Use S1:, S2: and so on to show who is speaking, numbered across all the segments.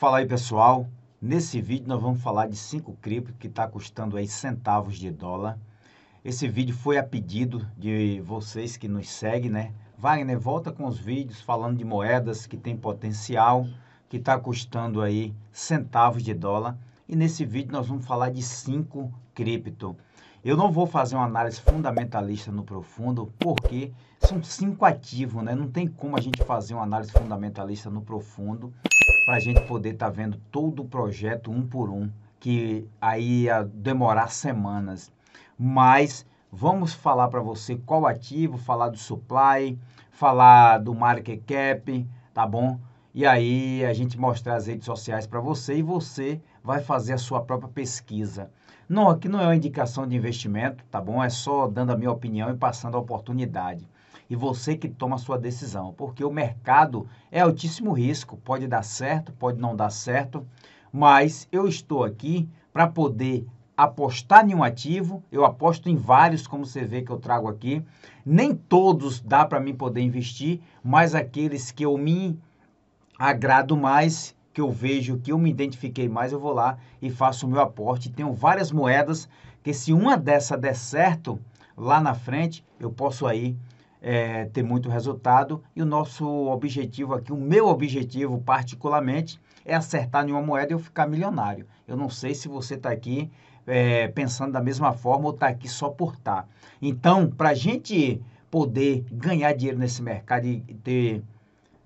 S1: Fala aí pessoal, nesse vídeo nós vamos falar de 5 cripto que está custando aí centavos de dólar. Esse vídeo foi a pedido de vocês que nos seguem, né? Wagner, volta com os vídeos falando de moedas que tem potencial, que está custando aí centavos de dólar. E nesse vídeo nós vamos falar de 5 cripto. Eu não vou fazer uma análise fundamentalista no profundo, porque são cinco ativos, né? Não tem como a gente fazer uma análise fundamentalista no profundo para a gente poder estar tá vendo todo o projeto um por um, que aí ia demorar semanas. Mas vamos falar para você qual ativo, falar do supply, falar do market cap, tá bom? E aí a gente mostrar as redes sociais para você e você vai fazer a sua própria pesquisa. Não, aqui não é uma indicação de investimento, tá bom? É só dando a minha opinião e passando a oportunidade e você que toma sua decisão, porque o mercado é altíssimo risco, pode dar certo, pode não dar certo, mas eu estou aqui para poder apostar em um ativo, eu aposto em vários, como você vê que eu trago aqui. Nem todos dá para mim poder investir, mas aqueles que eu me agrado mais, que eu vejo que eu me identifiquei mais, eu vou lá e faço o meu aporte. Tenho várias moedas que se uma dessa der certo lá na frente, eu posso aí é, ter muito resultado. E o nosso objetivo aqui, o meu objetivo particularmente, é acertar em uma moeda e eu ficar milionário. Eu não sei se você está aqui é, pensando da mesma forma ou está aqui só por estar. Tá. Então, para a gente poder ganhar dinheiro nesse mercado e ter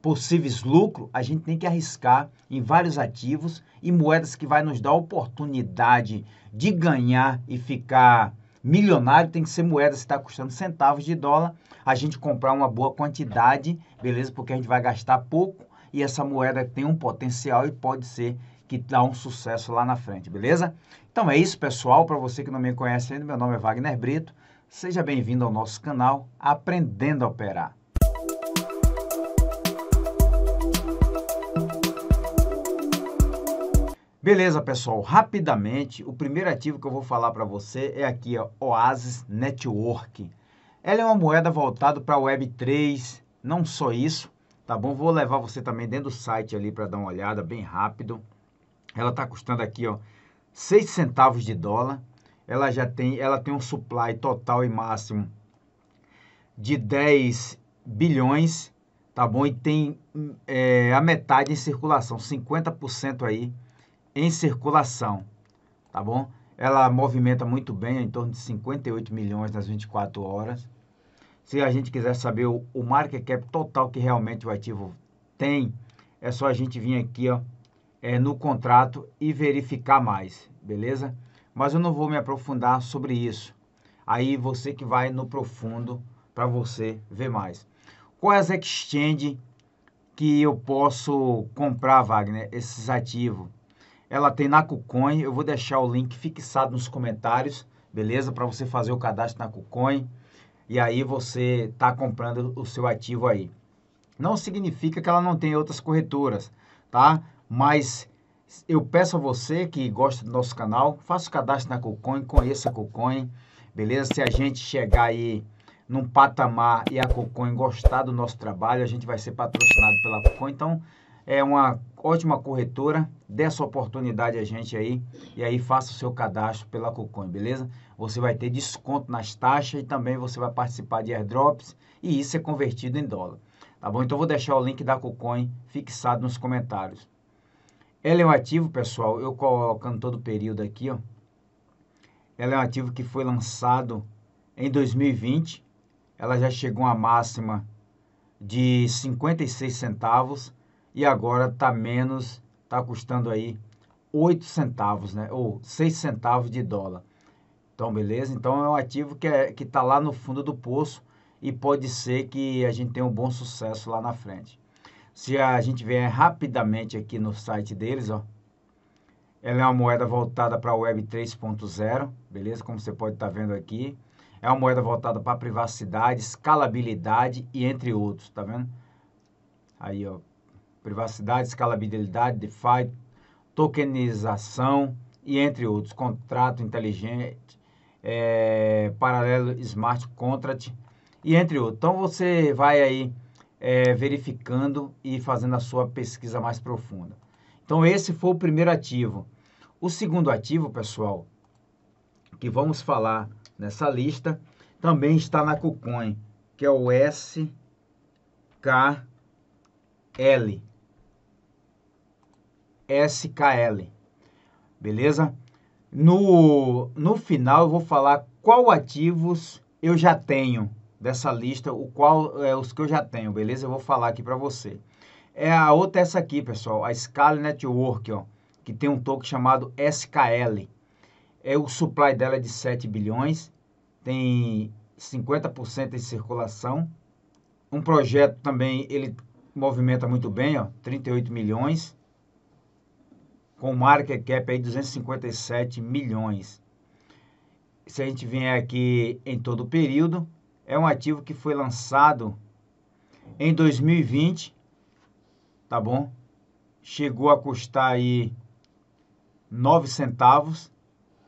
S1: possíveis lucros, a gente tem que arriscar em vários ativos e moedas que vai nos dar oportunidade de ganhar e ficar milionário tem que ser moeda se está custando centavos de dólar a gente comprar uma boa quantidade, beleza? Porque a gente vai gastar pouco e essa moeda tem um potencial e pode ser que dá um sucesso lá na frente, beleza? Então é isso, pessoal. Para você que não me conhece ainda, meu nome é Wagner Brito. Seja bem-vindo ao nosso canal Aprendendo a Operar. Beleza, pessoal. Rapidamente, o primeiro ativo que eu vou falar para você é aqui, ó, Oasis Network. Ela é uma moeda voltada para Web3, não só isso, tá bom? Vou levar você também dentro do site ali para dar uma olhada bem rápido. Ela está custando aqui, ó, 6 centavos de dólar. Ela já tem, ela tem um supply total e máximo de 10 bilhões, tá bom? E tem é, a metade em circulação, 50% aí em circulação, tá bom? Ela movimenta muito bem, em torno de 58 milhões nas 24 horas. Se a gente quiser saber o, o market cap total que realmente o ativo tem, é só a gente vir aqui ó, é, no contrato e verificar mais, beleza? Mas eu não vou me aprofundar sobre isso. Aí você que vai no profundo para você ver mais. Quais é exchange que eu posso comprar, Wagner, esses ativos? Ela tem na KuCoin, eu vou deixar o link fixado nos comentários, beleza? Para você fazer o cadastro na KuCoin e aí você está comprando o seu ativo aí. Não significa que ela não tem outras corretoras, tá? Mas eu peço a você que gosta do nosso canal, faça o cadastro na Cocoin, conheça a Cocoin, beleza? Se a gente chegar aí num patamar e a Cocoin gostar do nosso trabalho, a gente vai ser patrocinado pela Cocoin, então é uma ótima corretora. Dê essa oportunidade a gente aí e aí faça o seu cadastro pela cocoin beleza? Você vai ter desconto nas taxas e também você vai participar de airdrops e isso é convertido em dólar. Tá bom? Então vou deixar o link da cocoin fixado nos comentários. Ela é um ativo, pessoal, eu colocando todo o período aqui, ó. Ela é um ativo que foi lançado em 2020. Ela já chegou a máxima de 56 centavos e agora está menos, está custando aí 8 centavos, né? Ou 6 centavos de dólar. Então, beleza? Então é um ativo que é, que tá lá no fundo do poço e pode ser que a gente tenha um bom sucesso lá na frente. Se a gente vier rapidamente aqui no site deles, ó, ela é uma moeda voltada para a Web 3.0, beleza? Como você pode estar tá vendo aqui, é uma moeda voltada para privacidade, escalabilidade e entre outros, tá vendo? Aí, ó, privacidade, escalabilidade, DeFi, tokenização e entre outros. Contrato inteligente, é, paralelo smart contract e entre outros. Então você vai aí é, verificando e fazendo a sua pesquisa mais profunda. Então esse foi o primeiro ativo. O segundo ativo, pessoal, que vamos falar nessa lista, também está na KuCoin, que é o SKL. SKL. Beleza? No, no final eu vou falar qual ativos eu já tenho dessa lista, o qual é os que eu já tenho, beleza? Eu vou falar aqui para você. É a outra é essa aqui, pessoal, a Scala Network, ó, que tem um token chamado SKL. É o supply dela é de 7 bilhões, tem 50% em circulação. Um projeto também ele movimenta muito bem, ó, 38 milhões com market cap aí 257 milhões. Se a gente vier aqui em todo o período, é um ativo que foi lançado em 2020, tá bom? Chegou a custar aí 9 centavos,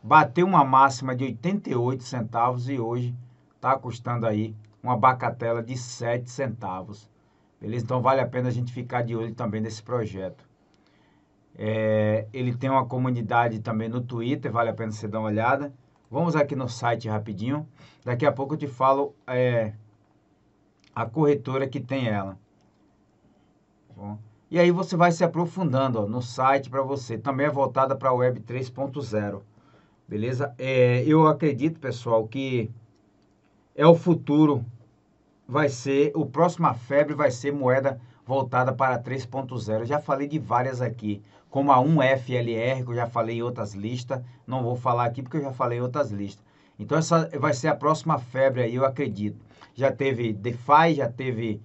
S1: bateu uma máxima de 88 centavos e hoje está custando aí uma bacatela de 7 centavos. Beleza? Então vale a pena a gente ficar de olho também nesse projeto. É, ele tem uma comunidade também no Twitter, vale a pena você dar uma olhada. Vamos aqui no site rapidinho. Daqui a pouco eu te falo é, a corretora que tem ela. Bom, e aí você vai se aprofundando ó, no site para você. Também é voltada para a Web 3.0. Beleza? É, eu acredito, pessoal, que é o futuro. Vai ser, o próximo febre vai ser moeda voltada para 3.0. Já falei de várias aqui como a 1FLR, que eu já falei em outras listas, não vou falar aqui porque eu já falei em outras listas. Então essa vai ser a próxima febre aí, eu acredito. Já teve DeFi, já teve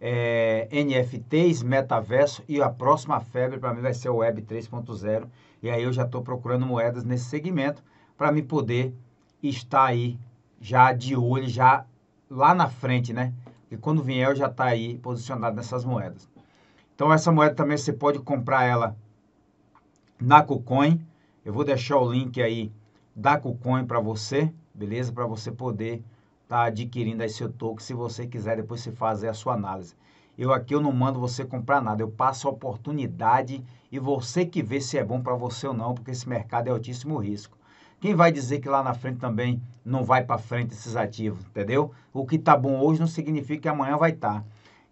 S1: é, eh, NFTs, metaverso e a próxima febre para mim vai ser o Web 3.0. E aí eu já estou procurando moedas nesse segmento para me poder estar aí já de olho, já lá na frente, né? E quando vier eu já está aí posicionado nessas moedas. Então essa moeda também você pode comprar ela na KuCoin. Eu vou deixar o link aí da KuCoin para você, beleza? Para você poder estar tá adquirindo aí seu token, se você quiser depois se fazer a sua análise. Eu aqui eu não mando você comprar nada, eu passo a oportunidade e você que vê se é bom para você ou não, porque esse mercado é altíssimo risco. Quem vai dizer que lá na frente também não vai para frente esses ativos, entendeu? O que tá bom hoje não significa que amanhã vai estar. Tá.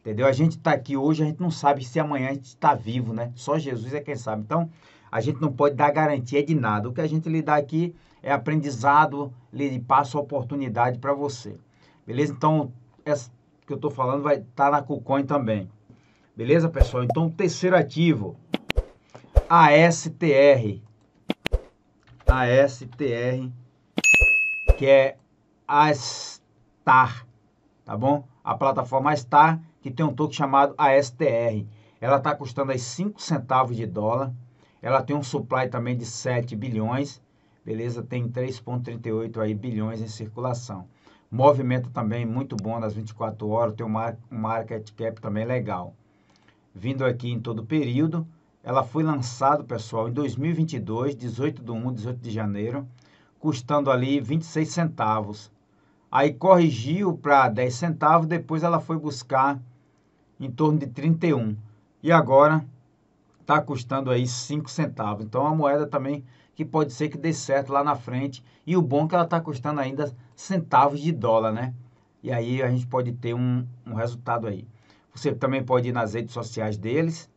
S1: Entendeu? A gente está aqui hoje, a gente não sabe se amanhã a gente está vivo, né? Só Jesus é quem sabe. Então, a gente não pode dar garantia de nada. O que a gente lhe dá aqui é aprendizado, lhe passa oportunidade para você. Beleza? Então, essa que eu estou falando vai estar tá na Cucoin também. Beleza, pessoal? Então, terceiro ativo, ASTR. ASTR, que é Astar, tá bom? A plataforma Astar que tem um token chamado ASTR. Ela está custando aí 5 centavos de dólar. Ela tem um supply também de 7 bilhões, beleza? Tem 3,38 aí bilhões em circulação. Movimento também muito bom nas 24 horas, tem um market cap também legal. Vindo aqui em todo o período, ela foi lançada, pessoal, em 2022, 18 de 1, 18 de janeiro, custando ali 26 centavos. Aí corrigiu para 10 centavos, depois ela foi buscar em torno de 31. E agora está custando aí 5 centavos. Então é uma moeda também que pode ser que dê certo lá na frente. E o bom é que ela está custando ainda centavos de dólar, né? E aí a gente pode ter um, um resultado aí. Você também pode ir nas redes sociais deles,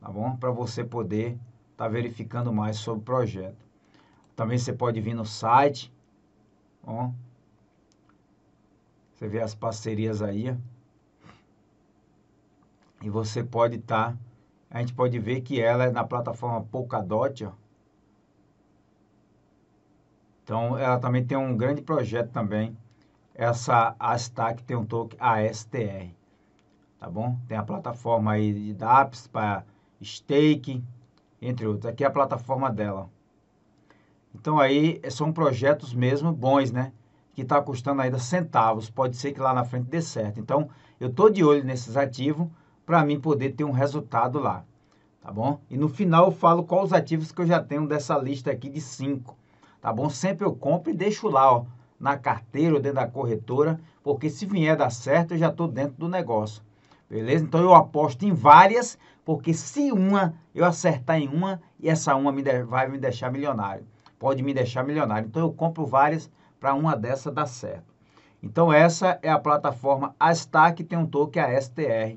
S1: tá bom? Para você poder estar tá verificando mais sobre o projeto. Também você pode vir no site, ó. Você vê as parcerias aí, ó. E você pode estar, tá, a gente pode ver que ela é na plataforma Polkadot, ó. Então, ela também tem um grande projeto também. Essa Astac tem um token ASTR, tá bom? Tem a plataforma aí de apps para stake, entre outros. Aqui é a plataforma dela. Então aí são projetos mesmo bons, né? Que está custando ainda centavos. Pode ser que lá na frente dê certo. Então eu estou de olho nesses ativos para mim poder ter um resultado lá, tá bom? E no final eu falo quais os ativos que eu já tenho dessa lista aqui de cinco, tá bom? Sempre eu compro e deixo lá, ó, na carteira ou dentro da corretora, porque se vier dar certo eu já estou dentro do negócio, beleza? Então eu aposto em várias, porque se uma eu acertar em uma, e essa uma me de, vai me deixar milionário, pode me deixar milionário. Então eu compro várias para uma dessa dar certo. Então essa é a plataforma Astar que tem um token a STR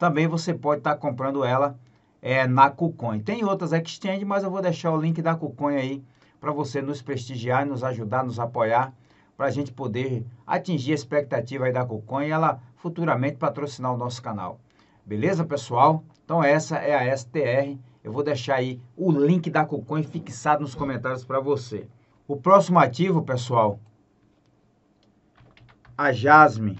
S1: também você pode estar tá comprando ela é, na KuCoin. Tem outras exchange, mas eu vou deixar o link da KuCoin aí para você nos prestigiar, nos ajudar, nos apoiar, para a gente poder atingir a expectativa aí da KuCoin e ela futuramente patrocinar o nosso canal. Beleza, pessoal? Então essa é a STR. Eu vou deixar aí o link da KuCoin fixado nos comentários para você. O próximo ativo, pessoal, a Jasmine.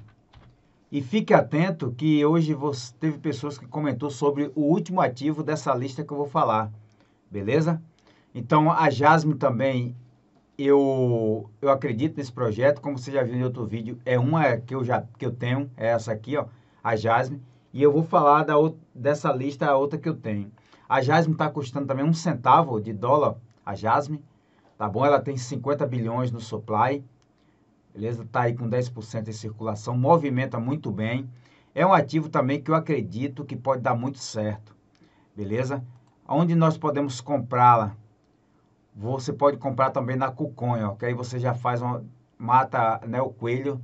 S1: E fique atento que hoje você teve pessoas que comentou sobre o último ativo dessa lista que eu vou falar, beleza? Então a Jasmine também, eu, eu acredito nesse projeto, como você já viu em outro vídeo, é uma que eu já que eu tenho, é essa aqui, ó, a Jasmine. E eu vou falar da, dessa lista, a outra que eu tenho. A Jasmine está custando também um centavo de dólar, a Jasmine, tá bom? Ela tem 50 bilhões no supply, beleza? Está aí com 10% em circulação, movimenta muito bem. É um ativo também que eu acredito que pode dar muito certo, beleza? Onde nós podemos comprá-la? Você pode comprar também na Cuconha, que aí você já faz uma, mata né, o coelho.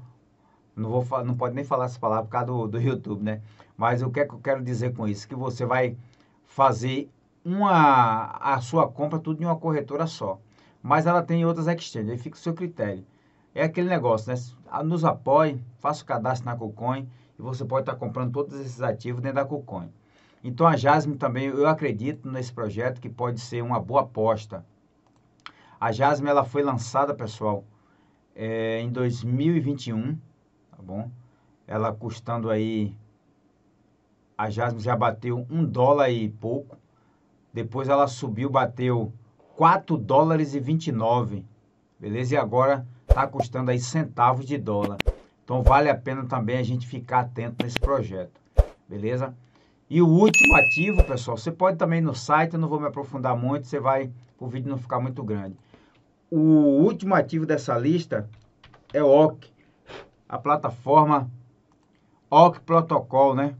S1: Não, vou, não pode nem falar essa palavra por causa do, do YouTube, né? Mas o que é que eu quero dizer com isso? Que você vai fazer uma, a sua compra tudo em uma corretora só. Mas ela tem outras exchanges, aí fica o seu critério. É aquele negócio, né? Ah, nos apoie, faça o cadastro na Cocoin e você pode estar comprando todos esses ativos dentro da Cocoin. Então a Jasmine também, eu acredito nesse projeto que pode ser uma boa aposta. A Jasmine ela foi lançada, pessoal, é, em 2021, tá bom? Ela custando aí a Jasmine já bateu um dólar e pouco. Depois ela subiu, bateu 4 dólares e 29, beleza? E agora está custando aí centavos de dólar. Então vale a pena também a gente ficar atento nesse projeto, beleza? E o último ativo, pessoal, você pode também no site, eu não vou me aprofundar muito, você vai, o vídeo não ficar muito grande. O último ativo dessa lista é o OC, a plataforma OC Protocol, né?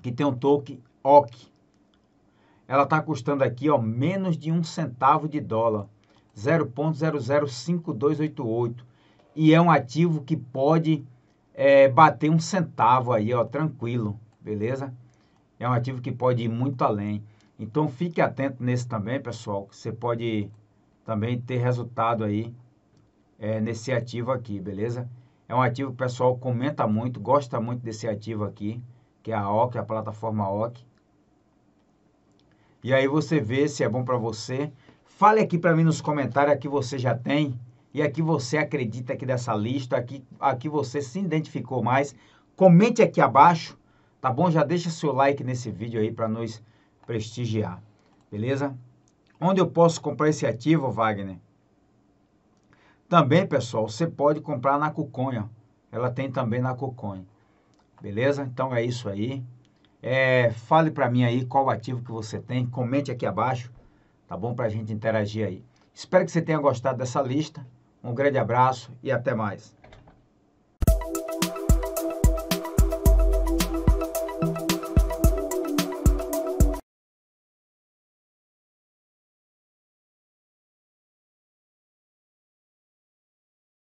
S1: Que tem um token OC. Ela está custando aqui, ó, menos de um centavo de dólar zero ponto zero zero cinco dois oito oito e é um ativo que pode é, bater um centavo aí, ó, tranquilo, beleza? É um ativo que pode ir muito além. Então fique atento nesse também, pessoal, que você pode também ter resultado aí é, nesse ativo aqui, beleza? É um ativo que o pessoal comenta muito, gosta muito desse ativo aqui, que é a OC, é a plataforma OC. E aí você vê se é bom para você. Fale aqui para mim nos comentários a que você já tem e a que você acredita que dessa lista, aqui aqui você se identificou mais. Comente aqui abaixo, tá bom? Já deixa seu like nesse vídeo aí para nos prestigiar, beleza? Onde eu posso comprar esse ativo, Wagner? Também, pessoal, você pode comprar na Cuconha. Ela tem também na Cuconha. Beleza? Então é isso aí. É, fale para mim aí qual ativo que você tem. Comente aqui abaixo tá bom? Para a gente interagir aí. Espero que você tenha gostado dessa lista. Um grande abraço e até mais.